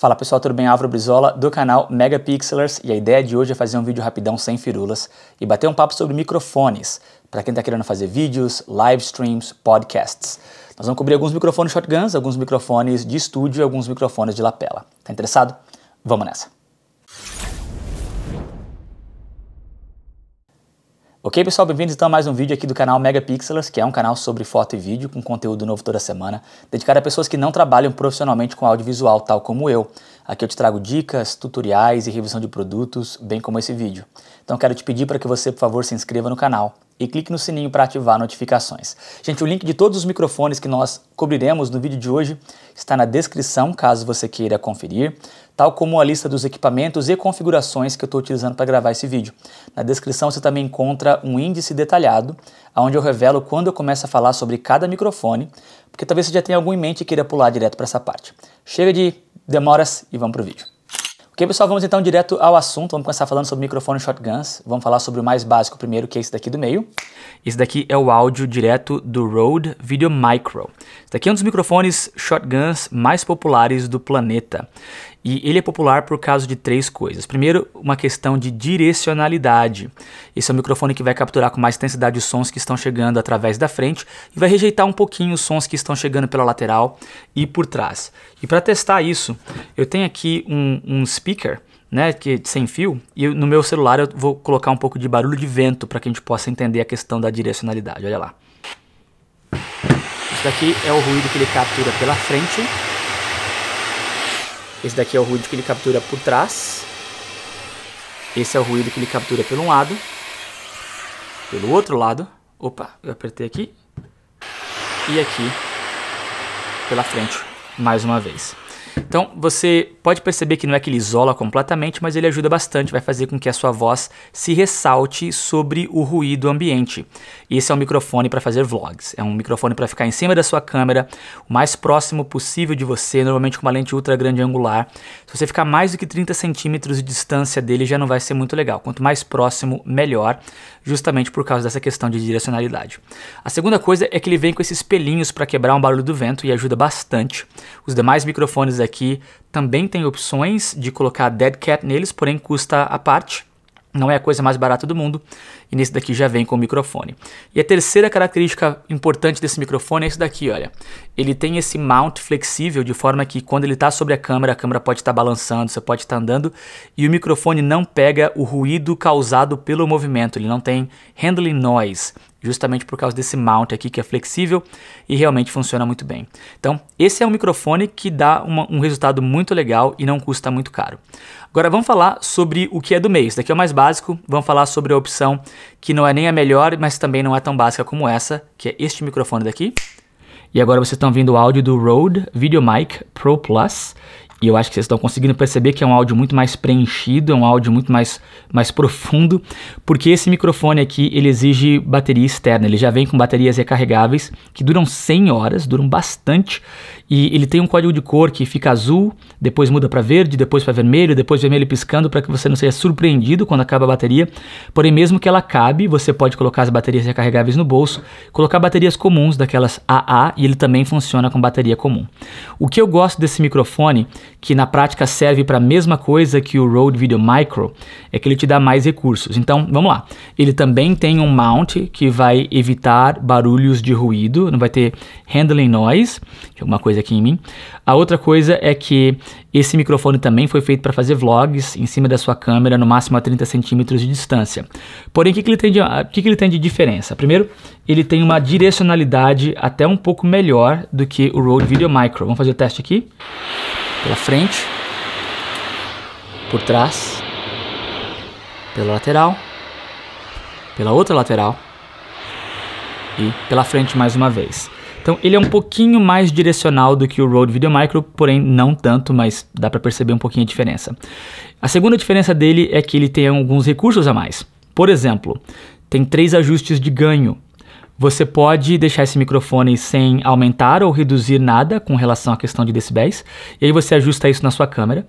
Fala pessoal, tudo bem? Álvaro Brizola do canal Megapixelers e a ideia de hoje é fazer um vídeo rapidão sem firulas e bater um papo sobre microfones para quem está querendo fazer vídeos, live streams, podcasts. Nós vamos cobrir alguns microfones shotguns, alguns microfones de estúdio e alguns microfones de lapela. Tá interessado? Vamos nessa! Ok, pessoal, bem-vindos então a mais um vídeo aqui do canal Megapixelers, que é um canal sobre foto e vídeo, com conteúdo novo toda semana, dedicado a pessoas que não trabalham profissionalmente com audiovisual, tal como eu. Aqui eu te trago dicas, tutoriais e revisão de produtos, bem como esse vídeo. Então quero te pedir para que você, por favor, se inscreva no canal e clique no sininho para ativar notificações. Gente, o link de todos os microfones que nós cobriremos no vídeo de hoje está na descrição, caso você queira conferir, tal como a lista dos equipamentos e configurações que eu estou utilizando para gravar esse vídeo. Na descrição você também encontra um índice detalhado, onde eu revelo quando eu começo a falar sobre cada microfone, porque talvez você já tenha algum em mente e queira pular direto para essa parte. Chega de demoras e vamos para o vídeo. Ok, pessoal, vamos então direto ao assunto. Vamos começar falando sobre microfone shotguns. Vamos falar sobre o mais básico primeiro, que é esse daqui do meio. Esse daqui é o áudio direto do Rode Video Micro. Esse daqui é um dos microfones shotguns mais populares do planeta. E ele é popular por causa de três coisas. Primeiro, uma questão de direcionalidade. Esse é um microfone que vai capturar com mais intensidade os sons que estão chegando através da frente e vai rejeitar um pouquinho os sons que estão chegando pela lateral e por trás. E para testar isso, eu tenho aqui um, um speaker né, que é sem fio, e no meu celular eu vou colocar um pouco de barulho de vento para que a gente possa entender a questão da direcionalidade. Olha lá. Isso daqui é o ruído que ele captura pela frente esse daqui é o ruído que ele captura por trás. Esse é o ruído que ele captura pelo um lado. Pelo outro lado. Opa, eu apertei aqui. E aqui pela frente mais uma vez. Então você pode perceber que não é que ele isola completamente, mas ele ajuda bastante, vai fazer com que a sua voz se ressalte sobre o ruído ambiente. E esse é um microfone para fazer vlogs, é um microfone para ficar em cima da sua câmera, o mais próximo possível de você, normalmente com uma lente ultra grande angular. Se você ficar mais do que 30 centímetros de distância dele, já não vai ser muito legal. Quanto mais próximo, melhor, justamente por causa dessa questão de direcionalidade. A segunda coisa é que ele vem com esses pelinhos para quebrar um barulho do vento e ajuda bastante. Os demais microfones aqui aqui também tem opções de colocar Dead Cat neles, porém custa a parte. Não é a coisa mais barata do mundo e nesse daqui já vem com o microfone. E a terceira característica importante desse microfone é esse daqui, olha. Ele tem esse mount flexível de forma que quando ele está sobre a câmera, a câmera pode estar tá balançando, você pode estar tá andando e o microfone não pega o ruído causado pelo movimento, ele não tem handling noise justamente por causa desse mount aqui que é flexível e realmente funciona muito bem. Então, esse é um microfone que dá uma, um resultado muito legal e não custa muito caro. Agora vamos falar sobre o que é do mês. Daqui é o mais básico, vamos falar sobre a opção que não é nem a melhor, mas também não é tão básica como essa, que é este microfone daqui. E agora vocês estão vendo o áudio do Rode VideoMic Pro Plus e eu acho que vocês estão conseguindo perceber que é um áudio muito mais preenchido, é um áudio muito mais, mais profundo, porque esse microfone aqui ele exige bateria externa, ele já vem com baterias recarregáveis que duram 100 horas, duram bastante, e ele tem um código de cor que fica azul, depois muda para verde, depois para vermelho, depois vermelho piscando para que você não seja surpreendido quando acaba a bateria. Porém, mesmo que ela acabe, você pode colocar as baterias recarregáveis no bolso, colocar baterias comuns daquelas AA e ele também funciona com bateria comum. O que eu gosto desse microfone que na prática serve para a mesma coisa que o Rode Video Micro, é que ele te dá mais recursos. Então, vamos lá. Ele também tem um mount que vai evitar barulhos de ruído, não vai ter handling noise, alguma é coisa aqui em mim. A outra coisa é que esse microfone também foi feito para fazer vlogs em cima da sua câmera, no máximo a 30 centímetros de distância. Porém, o que, que, ele tem de, que, que ele tem de diferença? Primeiro, ele tem uma direcionalidade até um pouco melhor do que o Rode Video Micro. Vamos fazer o teste aqui pela frente, por trás, pela lateral, pela outra lateral e pela frente mais uma vez. Então ele é um pouquinho mais direcional do que o Rode Video Micro, porém não tanto, mas dá para perceber um pouquinho a diferença. A segunda diferença dele é que ele tem alguns recursos a mais. Por exemplo, tem três ajustes de ganho você pode deixar esse microfone sem aumentar ou reduzir nada com relação à questão de decibéis, e aí você ajusta isso na sua câmera.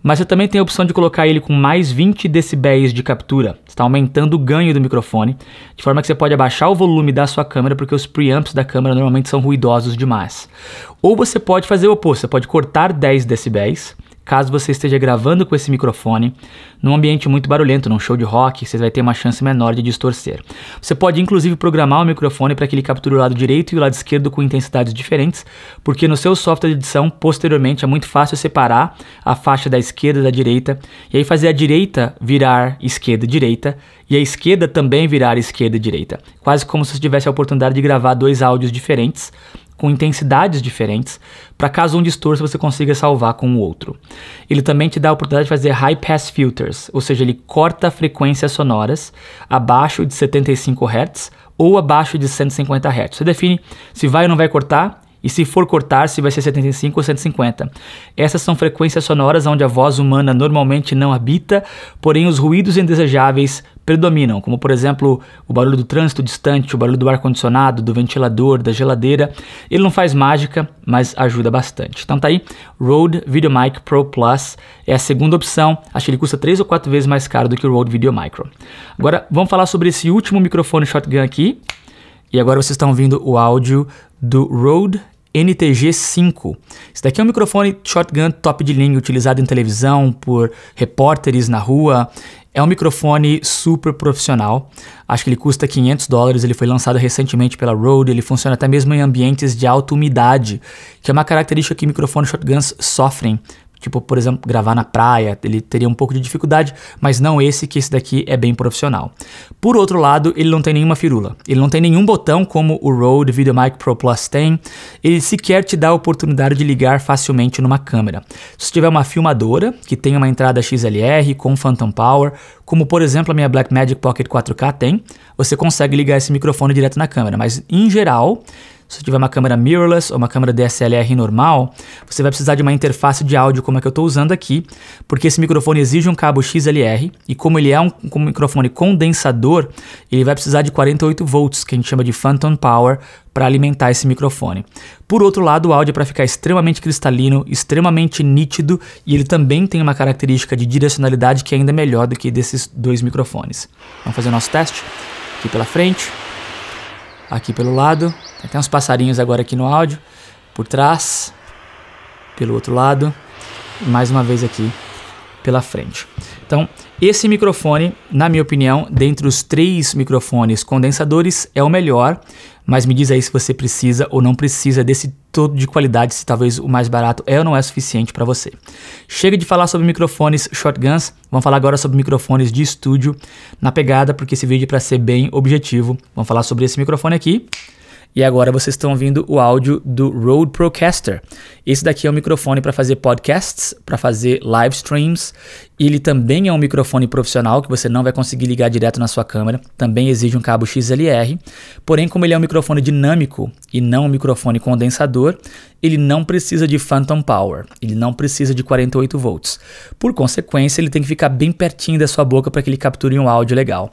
Mas você também tem a opção de colocar ele com mais 20 decibéis de captura. Está aumentando o ganho do microfone, de forma que você pode abaixar o volume da sua câmera, porque os preamps da câmera normalmente são ruidosos demais. Ou você pode fazer o oposto, você pode cortar 10 decibéis caso você esteja gravando com esse microfone num ambiente muito barulhento, num show de rock, você vai ter uma chance menor de distorcer. Você pode inclusive programar o microfone para que ele capture o lado direito e o lado esquerdo com intensidades diferentes, porque no seu software de edição, posteriormente, é muito fácil separar a faixa da esquerda da direita e aí fazer a direita virar esquerda direita e a esquerda também virar esquerda direita, quase como se tivesse a oportunidade de gravar dois áudios diferentes com intensidades diferentes, para caso um distorça você consiga salvar com o outro. Ele também te dá a oportunidade de fazer high pass filters, ou seja, ele corta frequências sonoras abaixo de 75 Hz ou abaixo de 150 Hz. Você define se vai ou não vai cortar e se for cortar, se vai ser 75 ou 150. Essas são frequências sonoras onde a voz humana normalmente não habita, porém os ruídos indesejáveis predominam, como por exemplo o barulho do trânsito distante, o barulho do ar-condicionado, do ventilador, da geladeira. Ele não faz mágica, mas ajuda bastante. Então tá aí, Rode VideoMic Pro Plus é a segunda opção. Acho que ele custa 3 ou 4 vezes mais caro do que o Rode VideoMicro. Agora vamos falar sobre esse último microfone shotgun aqui. E agora vocês estão ouvindo o áudio do Rode NTG5. Esse daqui é um microfone shotgun top de linha utilizado em televisão por repórteres na rua. É um microfone super profissional. Acho que ele custa 500 dólares. Ele foi lançado recentemente pela Rode. Ele funciona até mesmo em ambientes de alta umidade, que é uma característica que microfones shotguns sofrem Tipo, por exemplo, gravar na praia, ele teria um pouco de dificuldade, mas não esse, que esse daqui é bem profissional. Por outro lado, ele não tem nenhuma firula. Ele não tem nenhum botão como o Rode VideoMic Pro Plus tem. Ele sequer te dá a oportunidade de ligar facilmente numa câmera. Se tiver uma filmadora, que tem uma entrada XLR com Phantom Power, como por exemplo a minha Blackmagic Pocket 4K tem, você consegue ligar esse microfone direto na câmera, mas em geral, se você tiver uma câmera mirrorless ou uma câmera DSLR normal, você vai precisar de uma interface de áudio como a que eu estou usando aqui, porque esse microfone exige um cabo XLR e como ele é um, um microfone condensador, ele vai precisar de 48 volts, que a gente chama de phantom power, para alimentar esse microfone. Por outro lado, o áudio é para ficar extremamente cristalino, extremamente nítido e ele também tem uma característica de direcionalidade que é ainda melhor do que desses dois microfones. Vamos fazer o nosso teste aqui pela frente aqui pelo lado. Tem até uns passarinhos agora aqui no áudio. Por trás, pelo outro lado, e mais uma vez aqui pela frente. Então, esse microfone, na minha opinião, dentre os três microfones condensadores, é o melhor. Mas me diz aí se você precisa ou não precisa desse todo de qualidade, se talvez o mais barato é ou não é suficiente para você. Chega de falar sobre microfones shotguns, vamos falar agora sobre microfones de estúdio na pegada, porque esse vídeo é para ser bem objetivo. Vamos falar sobre esse microfone aqui. E agora vocês estão ouvindo o áudio do Rode Procaster. Esse daqui é um microfone para fazer podcasts, para fazer live streams. Ele também é um microfone profissional que você não vai conseguir ligar direto na sua câmera. Também exige um cabo XLR. Porém, como ele é um microfone dinâmico e não um microfone condensador, ele não precisa de phantom power, ele não precisa de 48 volts. Por consequência, ele tem que ficar bem pertinho da sua boca para que ele capture um áudio legal.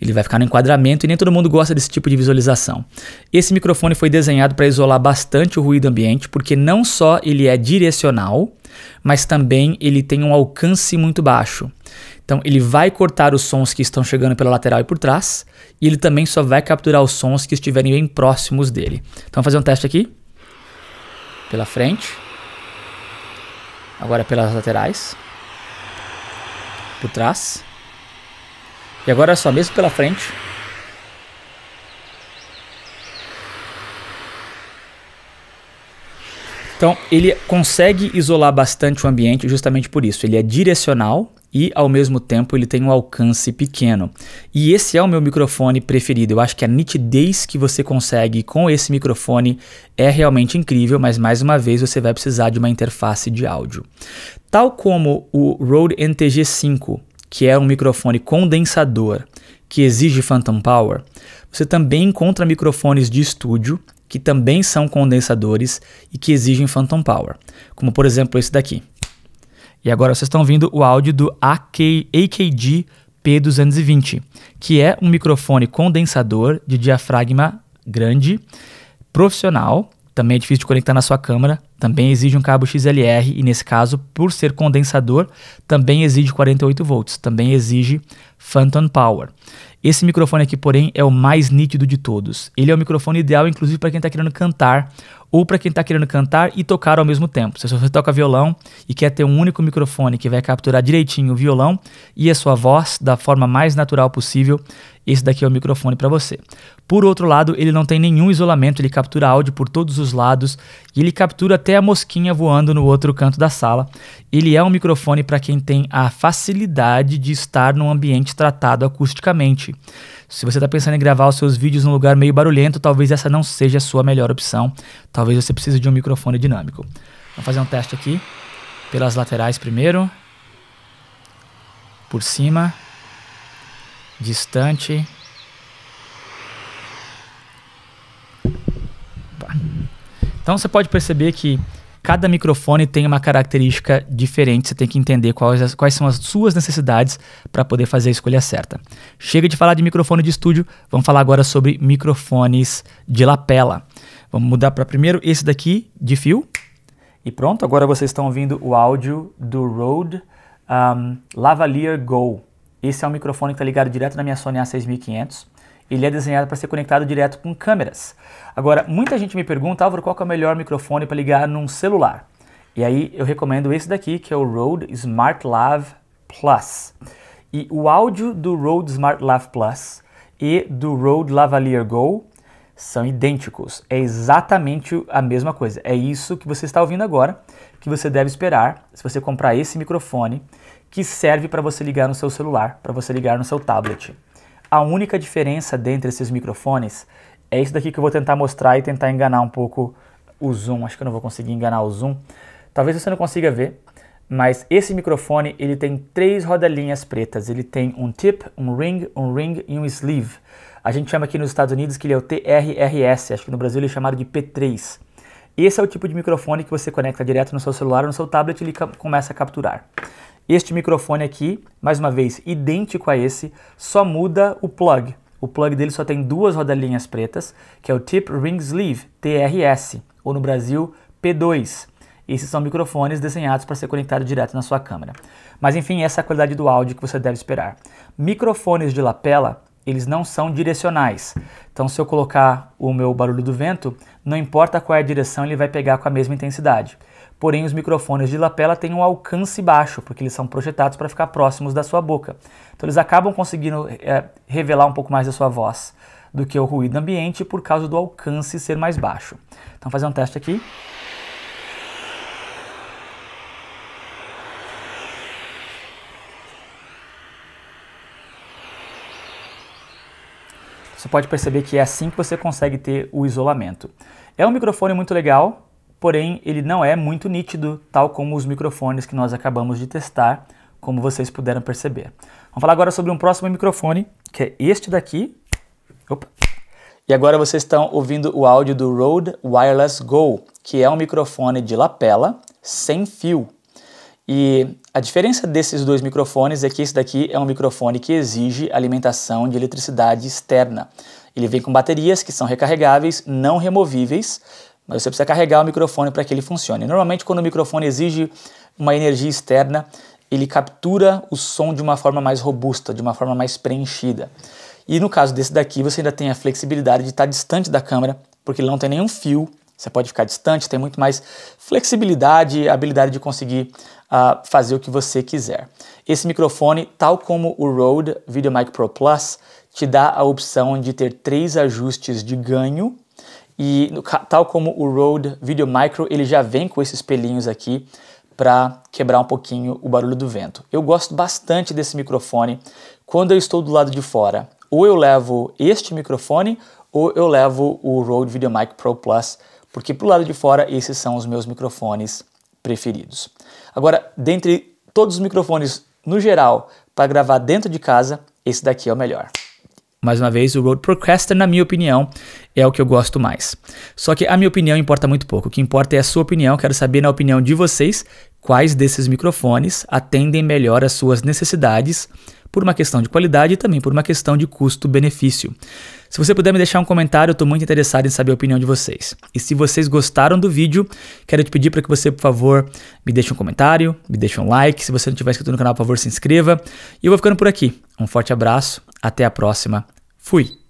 Ele vai ficar no enquadramento e nem todo mundo gosta desse tipo de visualização. Esse microfone foi desenhado para isolar bastante o ruído ambiente, porque não só ele é direcional, mas também ele tem um alcance muito baixo. Então ele vai cortar os sons que estão chegando pela lateral e por trás, e ele também só vai capturar os sons que estiverem bem próximos dele. Então vamos fazer um teste aqui pela frente. Agora pelas laterais. Por trás. E agora só mesmo pela frente. Então, ele consegue isolar bastante o ambiente justamente por isso. Ele é direcional e ao mesmo tempo ele tem um alcance pequeno. E esse é o meu microfone preferido. Eu acho que a nitidez que você consegue com esse microfone é realmente incrível, mas mais uma vez você vai precisar de uma interface de áudio. Tal como o Rode NTG5, que é um microfone condensador que exige phantom power, você também encontra microfones de estúdio que também são condensadores e que exigem phantom power, como por exemplo esse daqui. E agora vocês estão ouvindo o áudio do AK, AKG P220, que é um microfone condensador de diafragma grande, profissional, também é difícil de conectar na sua câmera, também exige um cabo XLR e nesse caso, por ser condensador, também exige 48 volts, também exige phantom power. Esse microfone aqui, porém, é o mais nítido de todos. Ele é o microfone ideal, inclusive, para quem está querendo cantar ou para quem está querendo cantar e tocar ao mesmo tempo. Se você toca violão e quer ter um único microfone que vai capturar direitinho o violão e a sua voz da forma mais natural possível, esse daqui é o microfone para você. Por outro lado, ele não tem nenhum isolamento, ele captura áudio por todos os lados e ele captura até a mosquinha voando no outro canto da sala. Ele é um microfone para quem tem a facilidade de estar num ambiente tratado acusticamente. Se você está pensando em gravar os seus vídeos num lugar meio barulhento, talvez essa não seja a sua melhor opção. Talvez você precise de um microfone dinâmico. Vamos fazer um teste aqui. Pelas laterais primeiro. Por cima. Distante. Então você pode perceber que Cada microfone tem uma característica diferente, você tem que entender quais, quais são as suas necessidades para poder fazer a escolha certa. Chega de falar de microfone de estúdio, vamos falar agora sobre microfones de lapela. Vamos mudar para primeiro esse daqui de fio. E pronto, agora vocês estão ouvindo o áudio do Rode um, Lavalier Go. Esse é um microfone que está ligado direto na minha Sony A6500. Ele é desenhado para ser conectado direto com câmeras. Agora, muita gente me pergunta, Álvaro, qual é o melhor microfone para ligar num celular? E aí eu recomendo esse daqui, que é o Rode SmartLav Plus. E o áudio do Rode SmartLav Plus e do Rode Lavalier Go são idênticos. É exatamente a mesma coisa. É isso que você está ouvindo agora, que você deve esperar se você comprar esse microfone que serve para você ligar no seu celular, para você ligar no seu tablet. A única diferença dentre esses microfones é isso daqui que eu vou tentar mostrar e tentar enganar um pouco o zoom. Acho que eu não vou conseguir enganar o zoom. Talvez você não consiga ver, mas esse microfone ele tem três rodelinhas pretas. Ele tem um tip, um ring, um ring e um sleeve. A gente chama aqui nos Estados Unidos que ele é o TRRS, acho que no Brasil ele é chamado de P3. Esse é o tipo de microfone que você conecta direto no seu celular ou no seu tablet e ele começa a capturar. Este microfone aqui, mais uma vez, idêntico a esse, só muda o plug. O plug dele só tem duas rodelinhas pretas, que é o Tip Ring Sleeve, TRS, ou no Brasil, P2. Esses são microfones desenhados para ser conectado direto na sua câmera. Mas enfim, essa é a qualidade do áudio que você deve esperar. Microfones de lapela, eles não são direcionais. Então se eu colocar o meu barulho do vento, não importa qual é a direção, ele vai pegar com a mesma intensidade porém os microfones de lapela têm um alcance baixo, porque eles são projetados para ficar próximos da sua boca. Então eles acabam conseguindo é, revelar um pouco mais a sua voz do que o ruído ambiente por causa do alcance ser mais baixo. Então fazer um teste aqui. Você pode perceber que é assim que você consegue ter o isolamento. É um microfone muito legal, porém ele não é muito nítido, tal como os microfones que nós acabamos de testar, como vocês puderam perceber. Vamos falar agora sobre um próximo microfone, que é este daqui. Opa. E agora vocês estão ouvindo o áudio do Rode Wireless Go, que é um microfone de lapela sem fio. E a diferença desses dois microfones é que esse daqui é um microfone que exige alimentação de eletricidade externa. Ele vem com baterias que são recarregáveis, não removíveis mas você precisa carregar o microfone para que ele funcione. Normalmente, quando o microfone exige uma energia externa, ele captura o som de uma forma mais robusta, de uma forma mais preenchida. E no caso desse daqui, você ainda tem a flexibilidade de estar distante da câmera, porque ele não tem nenhum fio, você pode ficar distante, tem muito mais flexibilidade, habilidade de conseguir uh, fazer o que você quiser. Esse microfone, tal como o Rode VideoMic Pro Plus, te dá a opção de ter três ajustes de ganho e tal como o Rode Video Micro, ele já vem com esses pelinhos aqui para quebrar um pouquinho o barulho do vento. Eu gosto bastante desse microfone quando eu estou do lado de fora. Ou eu levo este microfone ou eu levo o Rode VideoMic Pro Plus, porque pro lado de fora esses são os meus microfones preferidos. Agora, dentre todos os microfones no geral para gravar dentro de casa, esse daqui é o melhor. Mais uma vez, o Road Procaster, na minha opinião, é o que eu gosto mais. Só que a minha opinião importa muito pouco. O que importa é a sua opinião. Quero saber, na opinião de vocês, quais desses microfones atendem melhor às suas necessidades por uma questão de qualidade e também por uma questão de custo-benefício. Se você puder me deixar um comentário, eu estou muito interessado em saber a opinião de vocês. E se vocês gostaram do vídeo, quero te pedir para que você, por favor, me deixe um comentário, me deixe um like. Se você não tiver inscrito no canal, por favor, se inscreva. E eu vou ficando por aqui. Um forte abraço, até a próxima. Fui!